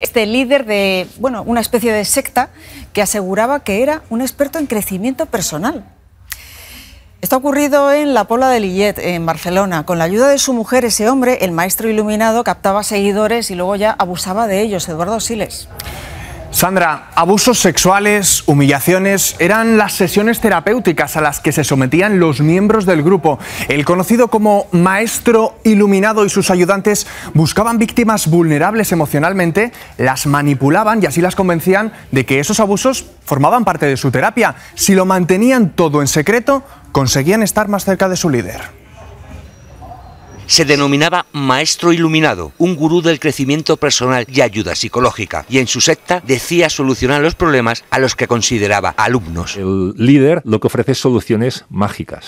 este líder de, bueno, una especie de secta que aseguraba que era un experto en crecimiento personal. Esto ha ocurrido en la Pola de Lillet, en Barcelona. Con la ayuda de su mujer, ese hombre, el maestro iluminado, captaba seguidores y luego ya abusaba de ellos, Eduardo Siles. Sandra, abusos sexuales, humillaciones, eran las sesiones terapéuticas a las que se sometían los miembros del grupo. El conocido como Maestro Iluminado y sus ayudantes buscaban víctimas vulnerables emocionalmente, las manipulaban y así las convencían de que esos abusos formaban parte de su terapia. Si lo mantenían todo en secreto, conseguían estar más cerca de su líder. Se denominaba maestro iluminado, un gurú del crecimiento personal y ayuda psicológica, y en su secta decía solucionar los problemas a los que consideraba alumnos. El líder lo que ofrece es soluciones mágicas.